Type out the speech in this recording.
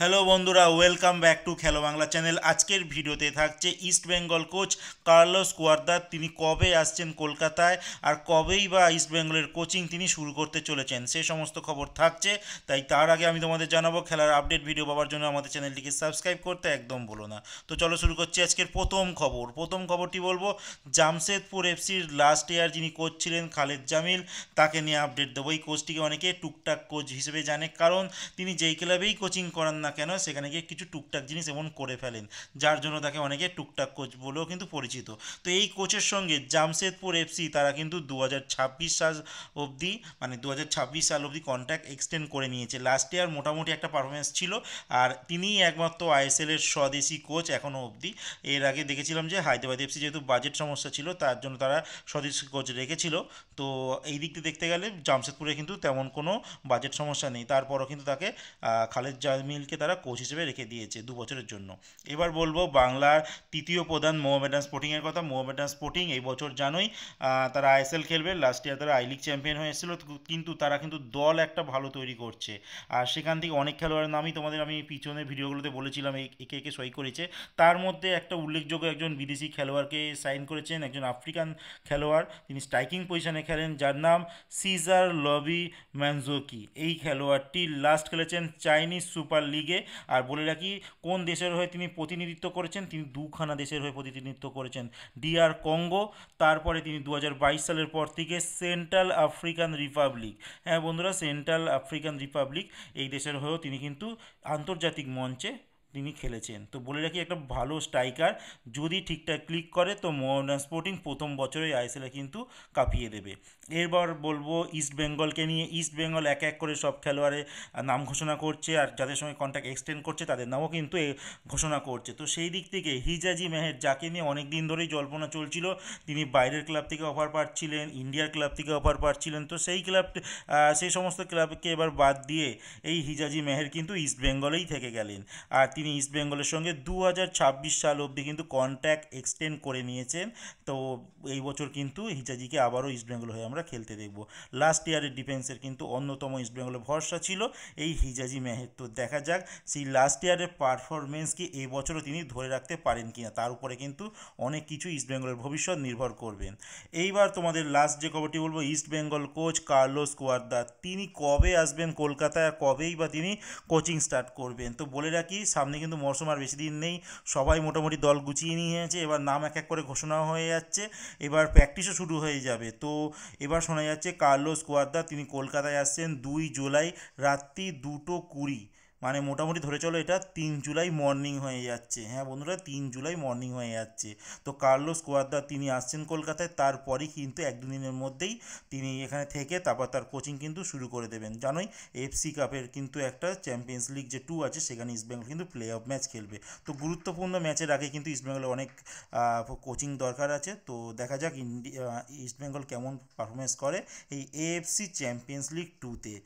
hello বন্ধুরা welcome back to খেলো Bangla channel আজকের ভিডিওতে থাকছে East Bengal coach Carlos Cuadrat তিনি কবে আসছেন কলকাতায় আর কবেই বা ইস্ট বেঙ্গলের কোচিং তিনি শুরু করতে চলেছেন সে সমস্ত খবর থাকছে তাই তার আগে আমি তোমাদের জানাবো খেলার আপডেট ভিডিও পাওয়ার জন্য আমাদের চ্যানেলটিকে সাবস্ক্রাইব করতে একদম ভুলো না তো চলো শুরু করছি আজকের প্রথম খবর প্রথম খবরটি বলবো জামশেদপুর এফসির লাস্ট ইয়ার যিনি কোচ ছিলেন খালেদ জামিল তাকে নিয়ে আপডেট দেবো এই কোচটিকে অনেকে টুকটাক কোচ হিসেবে জানে কারণ তিনি যেই ক্লাবেই কোচিং করান না কেন সেখানে গিয়ে কিছু টুকটাক জিনিস এমন করে ফেলেন যার জন্য তাকে অনেকে টুকটাক কোচ বলেও কিন্তু পরিচিত তো এই কোচের সঙ্গে জামশেদপুর এফসি তারা কিন্তু দু সাল অবধি মানে দু সাল অবধি কন্ট্যাক্ট এক্সটেন্ড করে নিয়েছে লাস্ট ইয়ার মোটামুটি একটা পারফরমেন্স ছিল আর তিনিই একমাত্র আইএসএলের স্বদেশি কোচ এখনও অবধি এর আগে দেখেছিলাম যে হায়দ্রাবাদ এফসি যেহেতু বাজেট সমস্যা ছিল তার জন্য তারা স্বদেশি কোচ রেখেছিল তো এই দিক দিয়ে দেখতে গেলে জামশেদপুরে কিন্তু তেমন কোনো বাজেট সমস্যা নেই তারপরও কিন্তু তাকে খালেদ জামিলকে রশিদকে তারা কোচ হিসেবে রেখে দিয়েছে দু বছরের জন্য এবার বলবো বাংলার তৃতীয় প্রধান মোহামেডান স্পোর্টিংয়ের কথা মোহামেডান স্পোর্টিং এই বছর জানোই তারা আইএসএল খেলবে লাস্ট ইয়ার তারা আই লিগ চ্যাম্পিয়ন হয়েছিল কিন্তু তারা কিন্তু দল একটা ভালো তৈরি করছে আর সেখান থেকে অনেক খেলোয়াড়ের নামই তোমাদের আমি পিছনের ভিডিওগুলোতে বলেছিলাম একে একে সই করেছে তার মধ্যে একটা উল্লেখযোগ্য একজন বিদেশি খেলোয়াড়কে সাইন করেছেন একজন আফ্রিকান খেলোয়াড় তিনি স্ট্রাইকিং পজিশনে খেলেন যার নাম সিজার লবি ম্যানজোকি এই খেলোয়াড়টি লাস্ট খেলেছেন চাইনিজ সুপার লিগ লিগে আর বলে রাখি কোন দেশের হয়ে তিনি প্রতিনিধিত্ব করেছেন তিনি দুখানা দেশের হয়ে প্রতিনিধিত্ব করেছেন ডিআর কঙ্গো তারপরে তিনি দু সালের পর থেকে সেন্ট্রাল আফ্রিকান রিপাবলিক হ্যাঁ বন্ধুরা সেন্ট্রাল আফ্রিকান রিপাবলিক এই দেশের হয়েও তিনি কিন্তু আন্তর্জাতিক মঞ্চে তিনি খেলেছেন তো বলে রাখি একটা ভালো স্ট্রাইকার যদি ঠিকঠাক ক্লিক করে তো মোহনা স্পোর্টিং প্রথম বছরে আইসেলে কিন্তু কাঁপিয়ে দেবে এরপর বলবো ইস্ট বেঙ্গলকে নিয়ে ইস্ট বেঙ্গল এক এক করে সব খেলোয়াড়ে নাম ঘোষণা করছে আর যাদের সঙ্গে কন্ট্যাক্ট এক্সটেন্ড করছে তাদের নামও কিন্তু ঘোষণা করছে তো সেই দিক থেকে হিজাজি মেহের যাকে নিয়ে অনেক দিন ধরেই জল্পনা চলছিল তিনি বাইরের ক্লাব থেকে অফার পাচ্ছিলেন ইন্ডিয়ার ক্লাব থেকে অফার পাচ্ছিলেন তো সেই ক্লাব সেই সমস্ত ক্লাবকে এবার বাদ দিয়ে এই হিজাজি মেহের কিন্তু ইস্ট বেঙ্গলেই থেকে গেলেন আর তিনি তিনি ইস্টবেঙ্গলের সঙ্গে দু হাজার সাল অবধি কিন্তু কন্ট্যাক্ট এক্সটেন্ড করে নিয়েছেন তো এই বছর কিন্তু হিজাজিকে আবারও ইস্টবেঙ্গল হয়ে আমরা খেলতে দেখব লাস্ট ইয়ারের ডিফেন্সের কিন্তু অন্যতম ইস্টবেঙ্গলের ভরসা ছিল এই হিজাজি মেহের তো দেখা যাক সেই লাস্ট ইয়ারের পারফরমেন্স কি এই বছরও তিনি ধরে রাখতে পারেন কি না তার উপরে কিন্তু অনেক কিছু ইস্টবেঙ্গলের ভবিষ্যৎ নির্ভর করবেন এইবার তোমাদের লাস্ট যে খবরটি বলবো ইস্টবেঙ্গল কোচ কার্লোস কোয়ার্দা তিনি কবে আসবেন কলকাতায় আর কবেই বা তিনি কোচিং স্টার্ট করবেন তো বলে রাখি সামনে সামনে কিন্তু মরশুম আর বেশি দিন নেই সবাই মোটামুটি দল গুছিয়ে নিয়েছে এবার নাম এক এক করে ঘোষণা হয়ে যাচ্ছে এবার প্র্যাকটিসও শুরু হয়ে যাবে তো এবার শোনা যাচ্ছে কার্লোস কোয়াদ্দা তিনি কলকাতায় আসছেন দুই জুলাই রাত্রি দুটো কুড়ি মানে মোটামুটি ধরে চলো এটা তিন জুলাই মর্নিং হয়ে যাচ্ছে হ্যাঁ বন্ধুরা তিন জুলাই মর্নিং হয়ে যাচ্ছে তো কার্লোস কোয়াদ্দা তিনি আসছেন কলকাতায় তারপরই কিন্তু এক দুদিনের মধ্যেই তিনি এখানে থেকে তারপর তার কোচিং কিন্তু শুরু করে দেবেন জানোই এফসি কাপের কিন্তু একটা চ্যাম্পিয়ন্স লিগ যে টু আছে সেখানে ইস্টবেঙ্গল কিন্তু প্লে অফ ম্যাচ খেলবে তো গুরুত্বপূর্ণ ম্যাচের আগে কিন্তু ইস্টবেঙ্গলে অনেক কোচিং দরকার আছে তো দেখা যাক ইন্ডিয়া ইস্টবেঙ্গল কেমন পারফরমেন্স করে এই এএফসি চ্যাম্পিয়ন্স লিগ টুতে